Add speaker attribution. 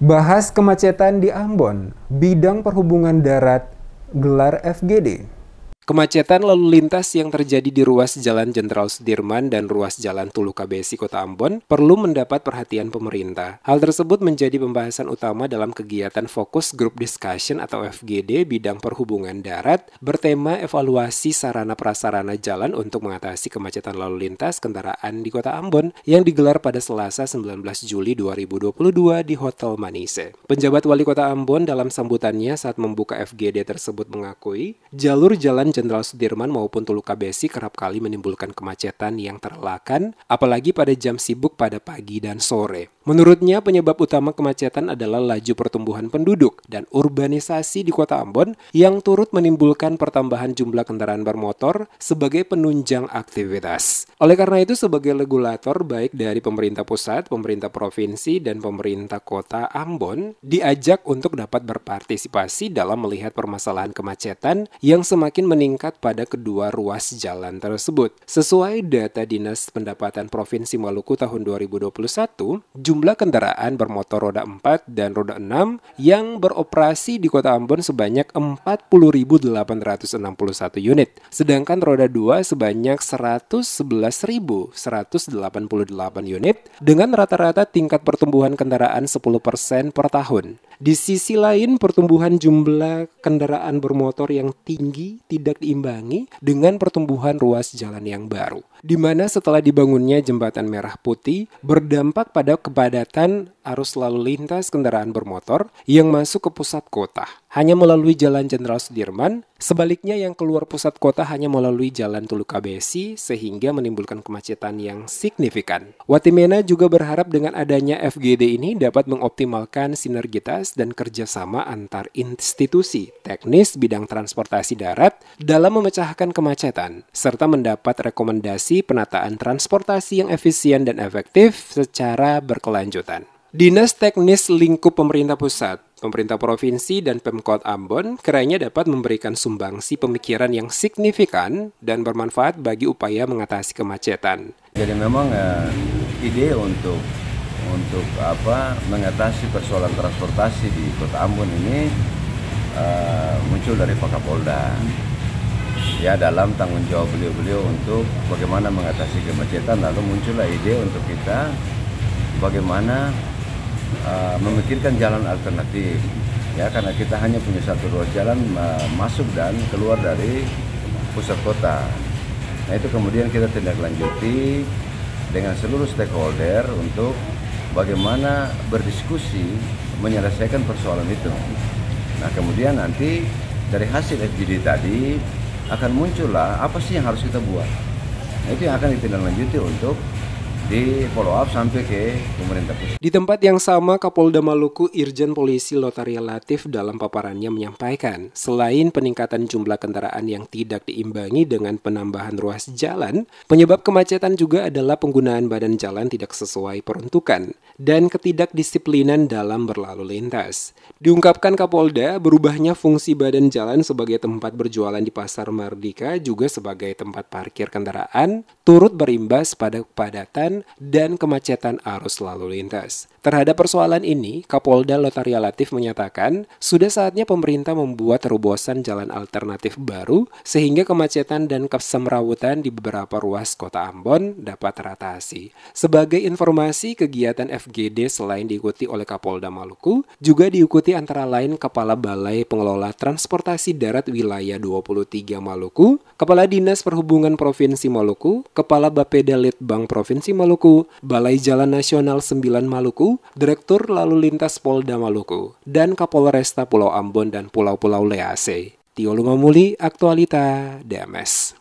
Speaker 1: Bahas kemacetan di Ambon, bidang perhubungan darat gelar FGD. Kemacetan lalu lintas yang terjadi di ruas Jalan Jenderal Sudirman dan ruas Jalan Tulu KBSI Kota Ambon perlu mendapat perhatian pemerintah. Hal tersebut menjadi pembahasan utama dalam kegiatan fokus group discussion atau FGD bidang perhubungan darat bertema evaluasi sarana prasarana jalan untuk mengatasi kemacetan lalu lintas kendaraan di Kota Ambon yang digelar pada Selasa 19 Juli 2022 di Hotel Manise. Penjabat Wali Kota Ambon dalam sambutannya saat membuka FGD tersebut mengakui jalur jalan Jenderal Sudirman maupun Toluka Besi kerap kali menimbulkan kemacetan yang terelakkan, apalagi pada jam sibuk pada pagi dan sore. Menurutnya, penyebab utama kemacetan adalah laju pertumbuhan penduduk dan urbanisasi di kota Ambon yang turut menimbulkan pertambahan jumlah kendaraan bermotor sebagai penunjang aktivitas. Oleh karena itu, sebagai regulator baik dari pemerintah pusat, pemerintah provinsi, dan pemerintah kota Ambon diajak untuk dapat berpartisipasi dalam melihat permasalahan kemacetan yang semakin meningkat meningkat pada kedua ruas jalan tersebut. Sesuai data Dinas Pendapatan Provinsi Maluku tahun 2021, jumlah kendaraan bermotor roda 4 dan roda 6 yang beroperasi di Kota Ambon sebanyak 40.861 unit, sedangkan roda 2 sebanyak 111.188 unit dengan rata-rata tingkat pertumbuhan kendaraan 10% per tahun. Di sisi lain, pertumbuhan jumlah kendaraan bermotor yang tinggi tidak diimbangi dengan pertumbuhan ruas jalan yang baru di mana setelah dibangunnya jembatan Merah Putih berdampak pada kepadatan arus lalu lintas kendaraan bermotor yang masuk ke pusat kota hanya melalui Jalan Jenderal Sudirman, sebaliknya yang keluar pusat kota hanya melalui Jalan Tulukabesi sehingga menimbulkan kemacetan yang signifikan. Watimena juga berharap dengan adanya FGD ini dapat mengoptimalkan sinergitas dan kerjasama antar institusi teknis bidang transportasi darat dalam memecahkan kemacetan serta mendapat rekomendasi mengadopsi penataan transportasi yang efisien dan efektif secara berkelanjutan. Dinas teknis lingkup pemerintah pusat, pemerintah provinsi, dan Pemkot Ambon kerennya dapat memberikan sumbangsi pemikiran yang signifikan dan bermanfaat bagi upaya mengatasi kemacetan.
Speaker 2: Jadi memang ya, ide untuk untuk apa mengatasi persoalan transportasi di Kota Ambon ini uh, muncul dari Pak Kapolda ya dalam tanggung jawab beliau-beliau untuk bagaimana mengatasi kemacetan lalu muncullah ide untuk kita bagaimana uh, memikirkan jalan alternatif ya karena kita hanya punya satu ruas jalan uh, masuk dan keluar dari pusat kota nah itu kemudian kita tindak lanjuti dengan seluruh stakeholder untuk bagaimana berdiskusi menyelesaikan persoalan itu. Nah, kemudian nanti dari hasil FGD tadi akan muncullah apa sih yang harus kita buat. Nah, itu yang akan ditindaklanjuti untuk di follow up sampai ke pemerintah pusat. Di tempat yang sama, Kapolda
Speaker 1: Maluku Irjen Polisi Lotaria Latif dalam paparannya menyampaikan, selain peningkatan jumlah kendaraan yang tidak diimbangi dengan penambahan ruas jalan, penyebab kemacetan juga adalah penggunaan badan jalan tidak sesuai peruntukan dan ketidakdisiplinan dalam berlalu lintas. Diungkapkan Kapolda, berubahnya fungsi badan jalan sebagai tempat berjualan di Pasar Mardika juga sebagai tempat parkir kendaraan turut berimbas pada kepadatan dan kemacetan arus lalu lintas. Terhadap persoalan ini, Kapolda Lotaria Latif menyatakan, sudah saatnya pemerintah membuat terobosan jalan alternatif baru sehingga kemacetan dan kesemrawutan di beberapa ruas kota Ambon dapat teratasi. Sebagai informasi, kegiatan FGD selain diikuti oleh Kapolda Maluku, juga diikuti antara lain Kepala Balai Pengelola Transportasi Darat Wilayah 23 Maluku, Kepala Dinas Perhubungan Provinsi Maluku, Kepala Bapeda Litbang Provinsi Maluku, Maluku, Balai Jalan Nasional 9 Maluku, Direktur Lalu Lintas Polda Maluku, dan Kapolresta Pulau Ambon dan Pulau-Pulau Lease. Tio Lumamuli, Aktualita, DMS.